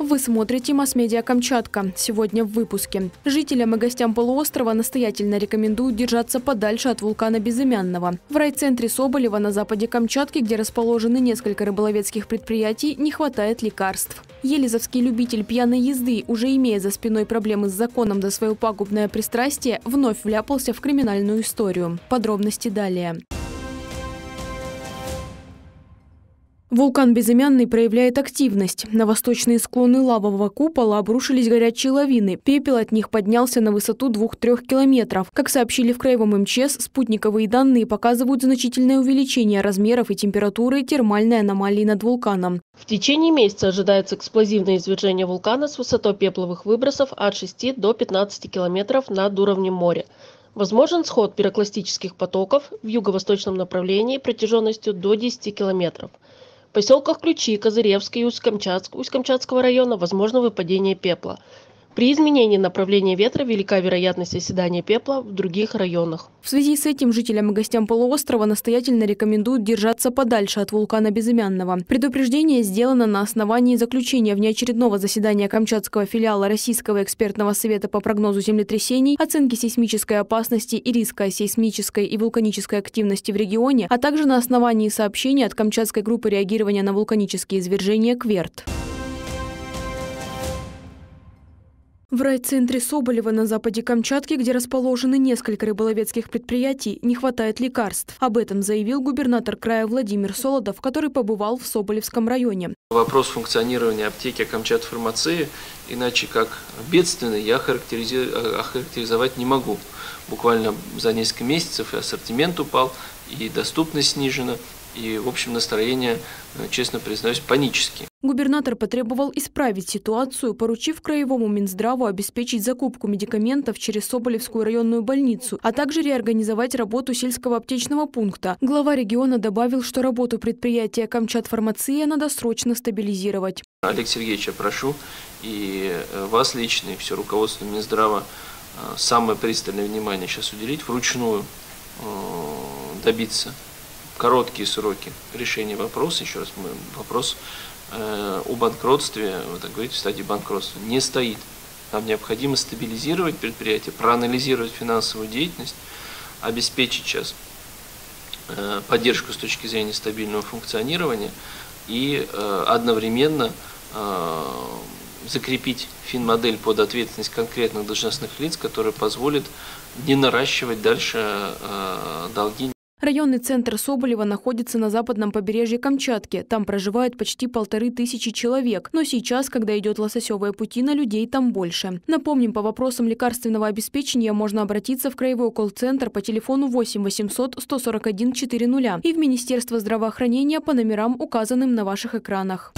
Вы смотрите «Масс-медиа Камчатка». Сегодня в выпуске. Жителям и гостям полуострова настоятельно рекомендуют держаться подальше от вулкана Безымянного. В райцентре Соболева на западе Камчатки, где расположены несколько рыболовецких предприятий, не хватает лекарств. Елизовский любитель пьяной езды, уже имея за спиной проблемы с законом до да свое пагубное пристрастие, вновь вляпался в криминальную историю. Подробности далее. Вулкан Безымянный проявляет активность. На восточные склоны лавового купола обрушились горячие лавины. Пепел от них поднялся на высоту 2-3 километров. Как сообщили в Краевом МЧС, спутниковые данные показывают значительное увеличение размеров и температуры термальной аномалии над вулканом. В течение месяца ожидается эксплозивное извержение вулкана с высотой пепловых выбросов от 6 до 15 километров над уровнем моря. Возможен сход пирокластических потоков в юго-восточном направлении протяженностью до 10 километров – поселках ключи козыревский усть камчатск усть камчатского района возможно выпадение пепла при изменении направления ветра велика вероятность оседания пепла в других районах. В связи с этим жителям и гостям полуострова настоятельно рекомендуют держаться подальше от вулкана Безымянного. Предупреждение сделано на основании заключения внеочередного заседания Камчатского филиала Российского экспертного совета по прогнозу землетрясений, оценки сейсмической опасности и риска сейсмической и вулканической активности в регионе, а также на основании сообщений от Камчатской группы реагирования на вулканические извержения «Кверт». В райцентре Соболева на западе Камчатки, где расположены несколько рыболовецких предприятий, не хватает лекарств. Об этом заявил губернатор края Владимир Солодов, который побывал в Соболевском районе. Вопрос функционирования аптеки Камчат фармации, иначе как бедственный, я а, охарактеризовать не могу. Буквально за несколько месяцев ассортимент упал, и доступность снижена, и, в общем, настроение, э, честно признаюсь, панические. Губернатор потребовал исправить ситуацию, поручив Краевому Минздраву обеспечить закупку медикаментов через Соболевскую районную больницу, а также реорганизовать работу сельского аптечного пункта. Глава региона добавил, что работу предприятия «Камчатфармация» надо срочно стабилизировать. Олег Сергеевич, я прошу и э, вас лично, и все руководство Минздрава э, самое пристальное внимание сейчас уделить, вручную добиться короткие сроки решения вопроса, еще раз вопрос э, о банкротстве, вы так говорите, в стадии банкротства, не стоит. Нам необходимо стабилизировать предприятие, проанализировать финансовую деятельность, обеспечить сейчас э, поддержку с точки зрения стабильного функционирования и э, одновременно э, закрепить финмодель под ответственность конкретных должностных лиц, которая позволит не наращивать дальше долги. Районный центр Соболева находится на западном побережье Камчатки. Там проживает почти полторы тысячи человек. Но сейчас, когда идет лососевая путина, людей там больше. Напомним, по вопросам лекарственного обеспечения можно обратиться в краевой колл-центр по телефону 8 800 141 400 и в Министерство здравоохранения по номерам, указанным на ваших экранах.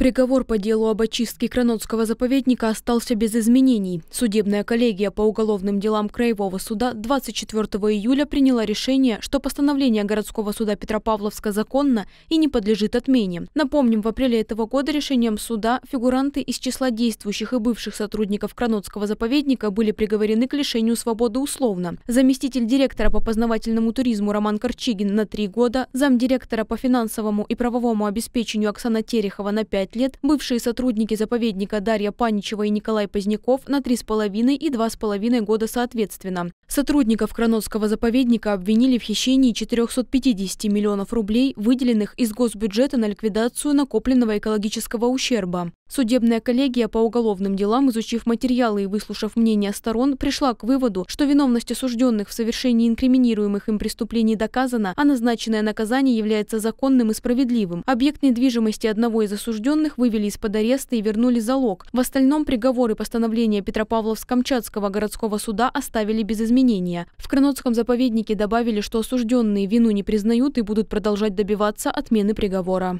Приговор по делу об очистке Кранотского заповедника остался без изменений. Судебная коллегия по уголовным делам Краевого суда 24 июля приняла решение, что постановление городского суда Петропавловска законно и не подлежит отмене. Напомним, в апреле этого года решением суда фигуранты из числа действующих и бывших сотрудников Кранотского заповедника были приговорены к лишению свободы условно. Заместитель директора по познавательному туризму Роман Корчигин на три года, замдиректора по финансовому и правовому обеспечению Оксана Терехова на пять 25 лет, бывшие сотрудники заповедника Дарья Паничева и Николай Поздняков на 3,5 и 2,5 года соответственно. Сотрудников Кроновского заповедника обвинили в хищении 450 миллионов рублей, выделенных из госбюджета на ликвидацию накопленного экологического ущерба. Судебная коллегия по уголовным делам, изучив материалы и выслушав мнение сторон, пришла к выводу, что виновность осужденных в совершении инкриминируемых им преступлений доказана, а назначенное наказание является законным и справедливым. Объект недвижимости одного из осужденных осужденных вывели из-под ареста и вернули залог. В остальном приговоры постановления Петропавловск-Камчатского городского суда оставили без изменения. В Кранотском заповеднике добавили, что осужденные вину не признают и будут продолжать добиваться отмены приговора.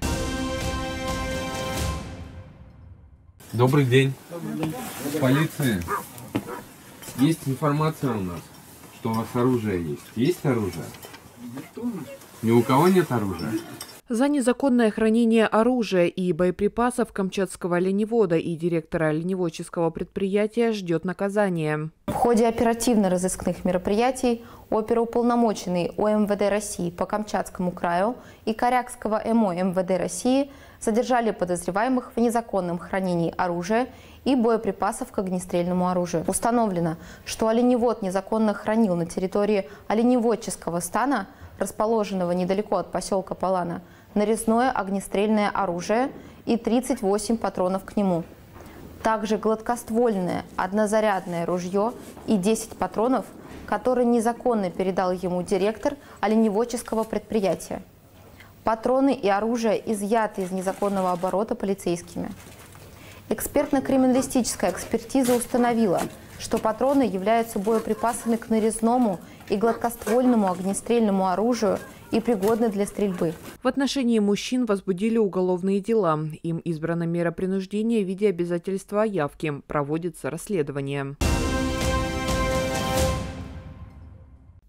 Добрый день. Добрый день. Полиция. Есть информация у нас, что у вас оружие есть. Есть оружие? Ни у кого нет оружия? За незаконное хранение оружия и боеприпасов камчатского оленевода и директора оленеводческого предприятия ждет наказание. В ходе оперативно-розыскных мероприятий оперуполномоченный ОМВД России по Камчатскому краю и Корякского МО МВД России задержали подозреваемых в незаконном хранении оружия и боеприпасов к огнестрельному оружию. Установлено, что оленевод незаконно хранил на территории оленеводческого стана, расположенного недалеко от поселка Палана, нарезное огнестрельное оружие и 38 патронов к нему. Также гладкоствольное однозарядное ружье и 10 патронов, которые незаконно передал ему директор оленеводческого предприятия. Патроны и оружие изъяты из незаконного оборота полицейскими. Экспертно-криминалистическая экспертиза установила, что патроны являются боеприпасами к нарезному и гладкоствольному огнестрельному оружию – и пригодны для стрельбы. В отношении мужчин возбудили уголовные дела. Им избрана мера принуждения в виде обязательства явки. Проводится расследование.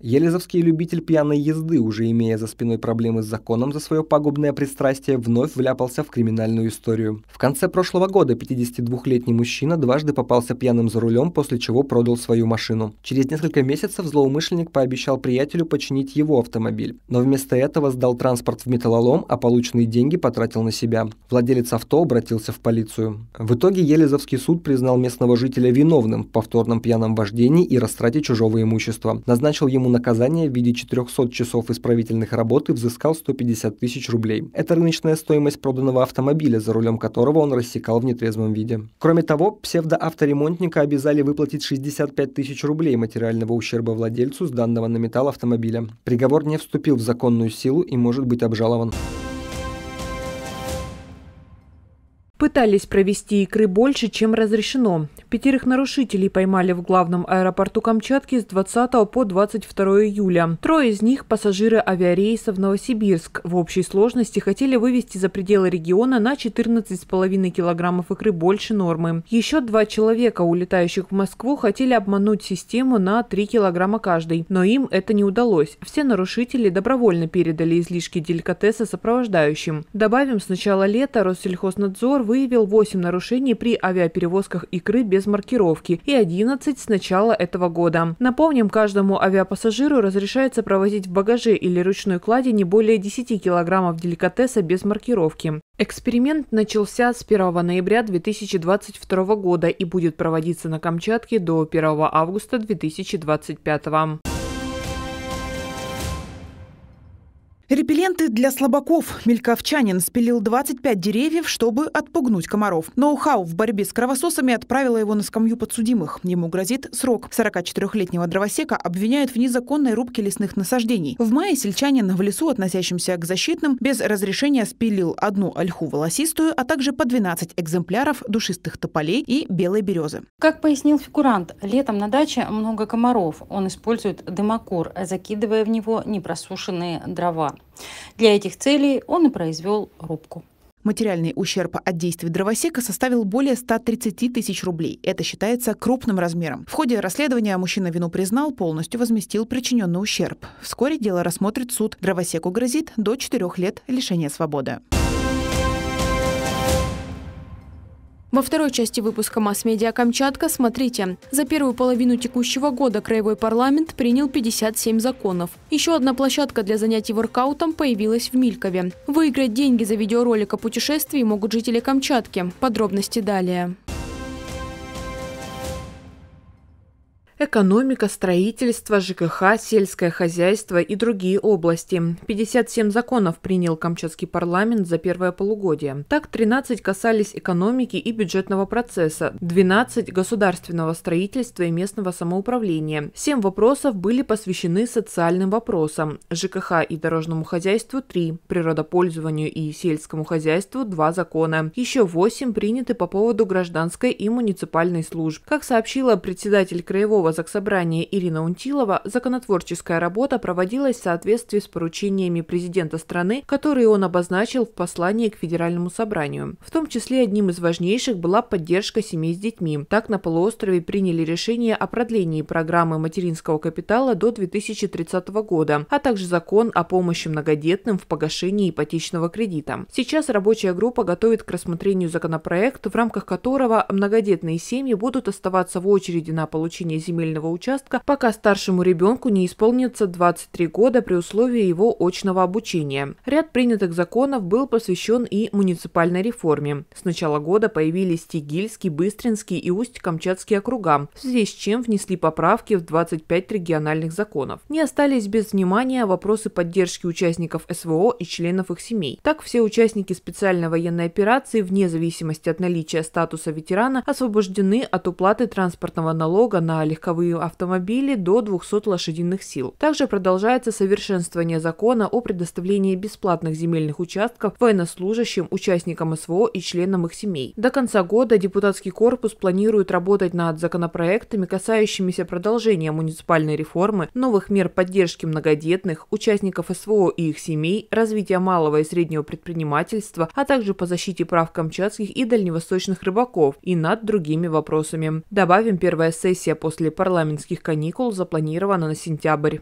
Елизовский любитель пьяной езды, уже имея за спиной проблемы с законом за свое пагубное пристрастие, вновь вляпался в криминальную историю. В конце прошлого года 52-летний мужчина дважды попался пьяным за рулем, после чего продал свою машину. Через несколько месяцев злоумышленник пообещал приятелю починить его автомобиль, но вместо этого сдал транспорт в металлолом, а полученные деньги потратил на себя. Владелец авто обратился в полицию. В итоге Елизовский суд признал местного жителя виновным в повторном пьяном вождении и растрате чужого имущества. Назначил ему наказание в виде 400 часов исправительных работ и взыскал 150 тысяч рублей. Это рыночная стоимость проданного автомобиля, за рулем которого он рассекал в нетрезвом виде. Кроме того, псевдоавторемонтника обязали выплатить 65 тысяч рублей материального ущерба владельцу с данного на металл автомобиля. Приговор не вступил в законную силу и может быть обжалован. пытались провести икры больше, чем разрешено. Пятерых нарушителей поймали в главном аэропорту Камчатки с 20 по 22 июля. Трое из них – пассажиры авиарейсов в Новосибирск. В общей сложности хотели вывести за пределы региона на 14,5 килограммов икры больше нормы. Еще два человека, улетающих в Москву, хотели обмануть систему на 3 килограмма каждый. Но им это не удалось. Все нарушители добровольно передали излишки деликатеса сопровождающим. Добавим, с начала лета Россельхознадзор выявил 8 нарушений при авиаперевозках икры без маркировки и 11 с начала этого года. Напомним, каждому авиапассажиру разрешается провозить в багаже или ручной кладе не более 10 килограммов деликатеса без маркировки. Эксперимент начался с 1 ноября 2022 года и будет проводиться на Камчатке до 1 августа 2025. года. Репелленты для слабаков. Мельковчанин спилил 25 деревьев, чтобы отпугнуть комаров. Ноу-хау в борьбе с кровососами отправила его на скамью подсудимых. Ему грозит срок. 44-летнего дровосека обвиняют в незаконной рубке лесных насаждений. В мае сельчанин в лесу, относящемся к защитным, без разрешения спилил одну ольху волосистую, а также по 12 экземпляров душистых тополей и белой березы. Как пояснил фигурант, летом на даче много комаров. Он использует дымокур, закидывая в него непросушенные дрова. Для этих целей он и произвел рубку. Материальный ущерб от действий дровосека составил более 130 тысяч рублей. Это считается крупным размером. В ходе расследования мужчина вину признал, полностью возместил причиненный ущерб. Вскоре дело рассмотрит суд. Дровосеку грозит до 4 лет лишения свободы. Во второй части выпуска «Масс-медиа Камчатка» смотрите. За первую половину текущего года Краевой парламент принял 57 законов. Еще одна площадка для занятий воркаутом появилась в Милькове. Выиграть деньги за видеоролик о путешествии могут жители Камчатки. Подробности далее. экономика, строительство, ЖКХ, сельское хозяйство и другие области. 57 законов принял Камчатский парламент за первое полугодие. Так, 13 касались экономики и бюджетного процесса, 12 – государственного строительства и местного самоуправления. 7 вопросов были посвящены социальным вопросам, ЖКХ и дорожному хозяйству – 3, природопользованию и сельскому хозяйству – 2 закона. Еще 8 приняты по поводу гражданской и муниципальной служб. Как сообщила председатель Краевого вывозок собрания Ирина Унтилова, законотворческая работа проводилась в соответствии с поручениями президента страны, которые он обозначил в послании к Федеральному собранию. В том числе одним из важнейших была поддержка семей с детьми. Так на полуострове приняли решение о продлении программы материнского капитала до 2030 года, а также закон о помощи многодетным в погашении ипотечного кредита. Сейчас рабочая группа готовит к рассмотрению законопроект, в рамках которого многодетные семьи будут оставаться в очереди на получение земель земельного участка, пока старшему ребенку не исполнится 23 года при условии его очного обучения. Ряд принятых законов был посвящен и муниципальной реформе. С начала года появились Тигильский, Быстринский и Усть-Камчатский округа, в связи с чем внесли поправки в 25 региональных законов. Не остались без внимания вопросы поддержки участников СВО и членов их семей. Так, все участники специальной военной операции, вне зависимости от наличия статуса ветерана, освобождены от уплаты транспортного налога на легковые легковые автомобили до 200 лошадиных сил. Также продолжается совершенствование закона о предоставлении бесплатных земельных участков военнослужащим, участникам СВО и членам их семей. До конца года депутатский корпус планирует работать над законопроектами, касающимися продолжения муниципальной реформы, новых мер поддержки многодетных, участников СВО и их семей, развития малого и среднего предпринимательства, а также по защите прав камчатских и дальневосточных рыбаков и над другими вопросами. Добавим, первая сессия после парламентских каникул запланировано на сентябрь.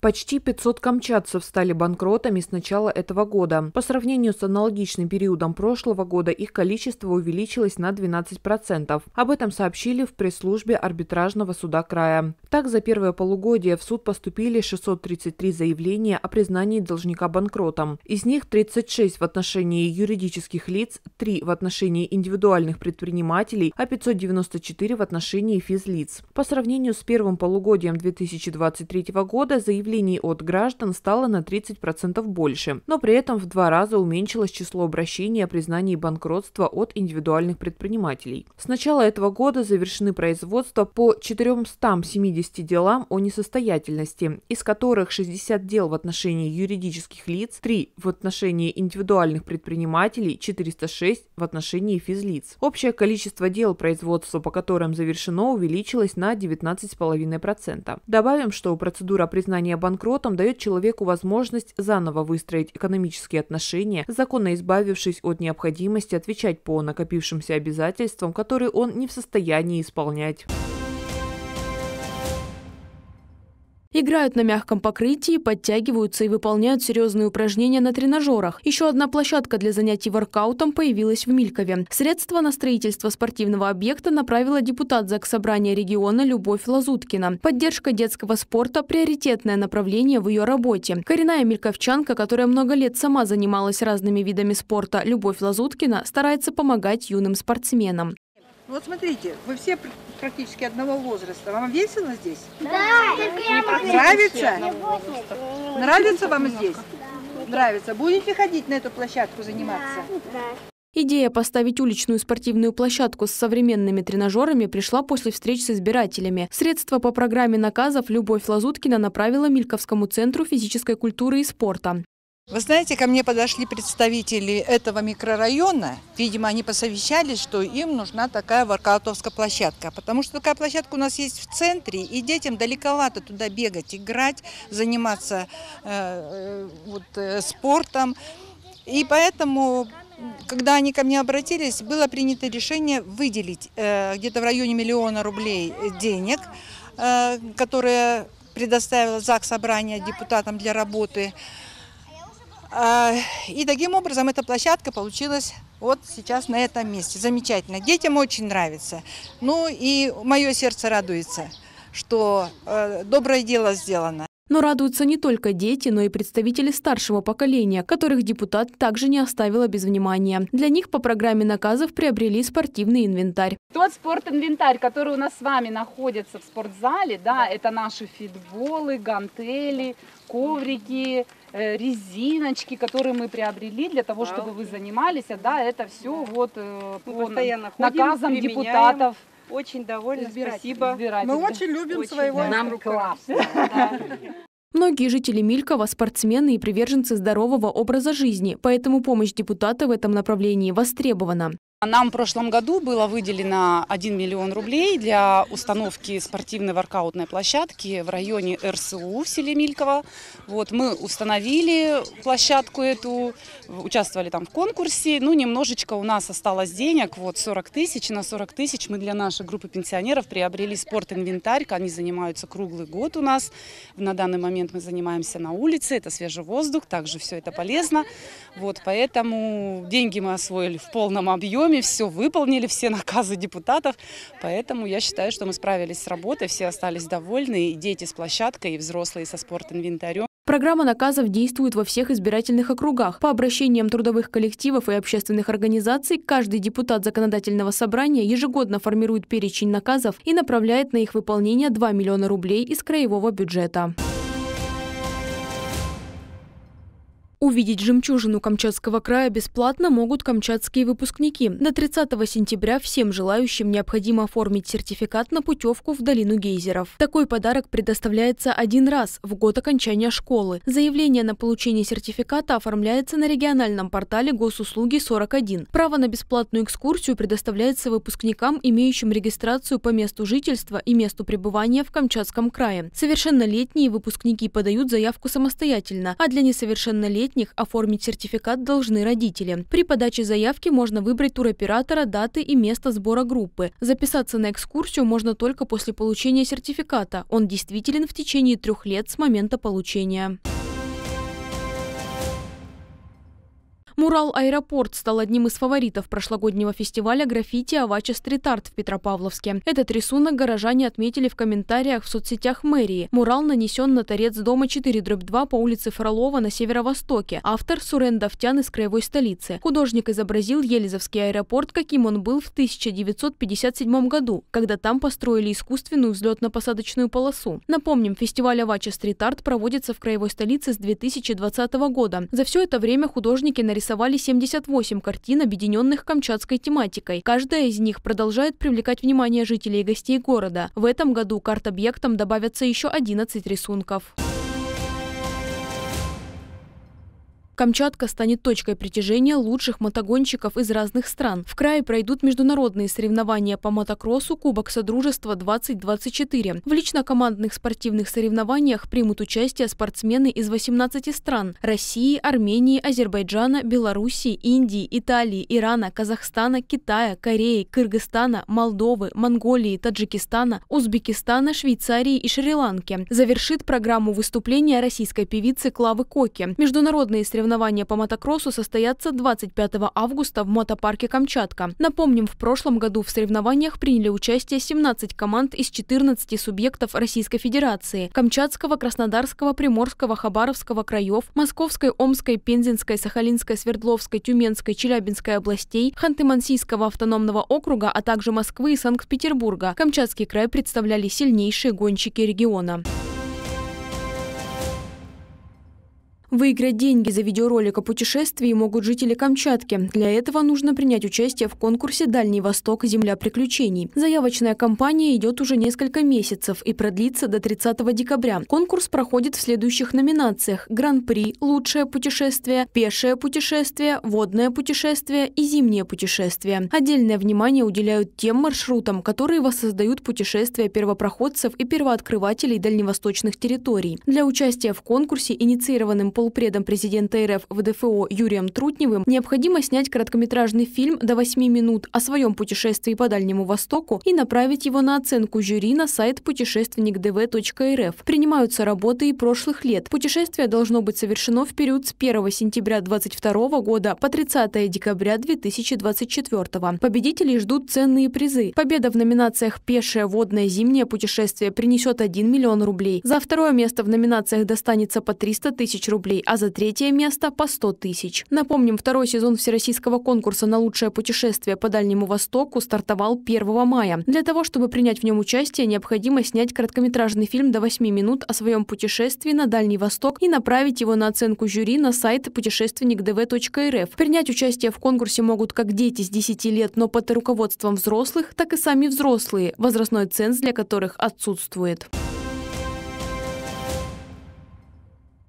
Почти 500 камчатцев стали банкротами с начала этого года. По сравнению с аналогичным периодом прошлого года их количество увеличилось на 12%. Об этом сообщили в пресс-службе арбитражного суда края. Так, за первое полугодие в суд поступили 633 заявления о признании должника банкротом. Из них 36 в отношении юридических лиц, 3 в отношении индивидуальных предпринимателей, а 594 в отношении физлиц. По сравнению с первым полугодием 2023 года заявление заявлений от граждан стало на 30% больше, но при этом в два раза уменьшилось число обращений о признании банкротства от индивидуальных предпринимателей. С начала этого года завершены производства по 470 делам о несостоятельности, из которых 60 дел в отношении юридических лиц, 3 в отношении индивидуальных предпринимателей, 406 в отношении физлиц. Общее количество дел, производства по которым завершено, увеличилось на 19,5%. Добавим, что процедура признания банкротом дает человеку возможность заново выстроить экономические отношения, законно избавившись от необходимости отвечать по накопившимся обязательствам, которые он не в состоянии исполнять. Играют на мягком покрытии, подтягиваются и выполняют серьезные упражнения на тренажерах. Еще одна площадка для занятий воркаутом появилась в Милькове. Средства на строительство спортивного объекта направила депутат Заксобрания региона Любовь Лазуткина. Поддержка детского спорта – приоритетное направление в ее работе. Коренная мильковчанка, которая много лет сама занималась разными видами спорта, Любовь Лазуткина старается помогать юным спортсменам. Вот смотрите, вы все практически одного возраста. Вам весело здесь? Да. Нравится? Нравится вам здесь? Да. Нравится. Будете ходить на эту площадку заниматься? Да. Идея поставить уличную спортивную площадку с современными тренажерами пришла после встреч с избирателями. Средства по программе наказов Любовь Лазуткина направила Мильковскому центру физической культуры и спорта. Вы знаете, ко мне подошли представители этого микрорайона. Видимо, они посовещались, что им нужна такая воркаутовская площадка. Потому что такая площадка у нас есть в центре, и детям далековато туда бегать, играть, заниматься э, э, вот, э, спортом. И поэтому, когда они ко мне обратились, было принято решение выделить э, где-то в районе миллиона рублей денег, э, которые предоставила ЗАГС собрание депутатам для работы. А, и таким образом эта площадка получилась вот сейчас на этом месте. Замечательно. Детям очень нравится. Ну и мое сердце радуется, что э, доброе дело сделано. Но радуются не только дети, но и представители старшего поколения, которых депутат также не оставила без внимания. Для них по программе наказов приобрели спортивный инвентарь. Тот спорт-инвентарь, который у нас с вами находится в спортзале, да, это наши фитболы, гантели, коврики, Э, резиночки, которые мы приобрели для того, а, чтобы вы занимались. А да, это все да. вот э, мы по наказам ходим, депутатов. Очень довольны, спасибо. Мы очень любим очень, своего да. Нам класс. Многие жители Милькова – спортсмены и приверженцы здорового образа жизни, поэтому помощь депутата в этом направлении востребована. А нам в прошлом году было выделено 1 миллион рублей для установки спортивной воркаутной площадки в районе РСУ в селе Мильково. Вот, мы установили площадку эту, участвовали там в конкурсе. Ну, немножечко у нас осталось денег, вот 40 тысяч. На 40 тысяч мы для нашей группы пенсионеров приобрели спорт-инвентарь. Они занимаются круглый год у нас. На данный момент мы занимаемся на улице, это свежий воздух, также все это полезно. Вот, поэтому деньги мы освоили в полном объеме доме, все выполнили, все наказы депутатов. Поэтому я считаю, что мы справились с работой, все остались довольны, и дети с площадкой, и взрослые со спортинвентарем. Программа наказов действует во всех избирательных округах. По обращениям трудовых коллективов и общественных организаций, каждый депутат законодательного собрания ежегодно формирует перечень наказов и направляет на их выполнение 2 миллиона рублей из краевого бюджета. Увидеть жемчужину Камчатского края бесплатно могут камчатские выпускники. До 30 сентября всем желающим необходимо оформить сертификат на путевку в долину гейзеров. Такой подарок предоставляется один раз в год окончания школы. Заявление на получение сертификата оформляется на региональном портале госуслуги 41. Право на бесплатную экскурсию предоставляется выпускникам, имеющим регистрацию по месту жительства и месту пребывания в Камчатском крае. Совершеннолетние выпускники подают заявку самостоятельно, а для несовершеннолетних совершеннолетних оформить сертификат должны родители. При подаче заявки можно выбрать туроператора, даты и место сбора группы. Записаться на экскурсию можно только после получения сертификата. Он действителен в течение трех лет с момента получения. Мурал «Аэропорт» стал одним из фаворитов прошлогоднего фестиваля граффити «Авача стрит-арт» в Петропавловске. Этот рисунок горожане отметили в комментариях в соцсетях мэрии. Мурал нанесен на торец дома 4-2 по улице Фролова на северо-востоке. Автор Сурен Давтян из краевой столицы. Художник изобразил Елизовский аэропорт, каким он был в 1957 году, когда там построили искусственную взлетно-посадочную полосу. Напомним, фестиваль «Авача стрит-арт» проводится в краевой столице с 2020 года. За все это время художники нарисовали нарисовали 78 картин, объединенных камчатской тематикой. Каждая из них продолжает привлекать внимание жителей и гостей города. В этом году к объектам добавятся еще 11 рисунков. Камчатка станет точкой притяжения лучших мотогонщиков из разных стран. В крае пройдут международные соревнования по мотокроссу Кубок Содружества 2024. В лично-командных спортивных соревнованиях примут участие спортсмены из 18 стран – России, Армении, Азербайджана, Белоруссии, Индии, Италии, Ирана, Казахстана, Китая, Кореи, Кыргызстана, Молдовы, Монголии, Таджикистана, Узбекистана, Швейцарии и Шри-Ланки. Завершит программу выступления российской певицы Клавы Коки. Международные соревнования Соревнования по мотокроссу состоятся 25 августа в мотопарке «Камчатка». Напомним, в прошлом году в соревнованиях приняли участие 17 команд из 14 субъектов Российской Федерации – Камчатского, Краснодарского, Приморского, Хабаровского краев, Московской, Омской, Пензенской, Сахалинской, Свердловской, Тюменской, Челябинской областей, Ханты-Мансийского автономного округа, а также Москвы и Санкт-Петербурга. Камчатский край представляли сильнейшие гонщики региона. Выиграть деньги за видеоролик о путешествии могут жители Камчатки. Для этого нужно принять участие в конкурсе «Дальний Восток. Земля приключений». Заявочная кампания идет уже несколько месяцев и продлится до 30 декабря. Конкурс проходит в следующих номинациях – Гран-при, Лучшее путешествие, Пешее путешествие, Водное путешествие и Зимнее путешествие. Отдельное внимание уделяют тем маршрутам, которые воссоздают путешествия первопроходцев и первооткрывателей дальневосточных территорий. Для участия в конкурсе инициированным полпредом президента РФ ВДФО Юрием Трутневым, необходимо снять короткометражный фильм до 8 минут о своем путешествии по Дальнему Востоку и направить его на оценку жюри на сайт путешественникдв.рф. Принимаются работы и прошлых лет. Путешествие должно быть совершено в период с 1 сентября 2022 года по 30 декабря 2024. года. Победителей ждут ценные призы. Победа в номинациях «Пешее водное зимнее путешествие» принесет 1 миллион рублей. За второе место в номинациях достанется по 300 тысяч рублей рублей, а за третье место по 100 тысяч. Напомним, второй сезон Всероссийского конкурса на лучшее путешествие по Дальнему Востоку стартовал 1 мая. Для того, чтобы принять в нем участие, необходимо снять короткометражный фильм до 8 минут о своем путешествии на Дальний Восток и направить его на оценку жюри на сайт путешественникдв.рф. Принять участие в конкурсе могут как дети с 10 лет, но под руководством взрослых, так и сами взрослые, возрастной ценз для которых отсутствует.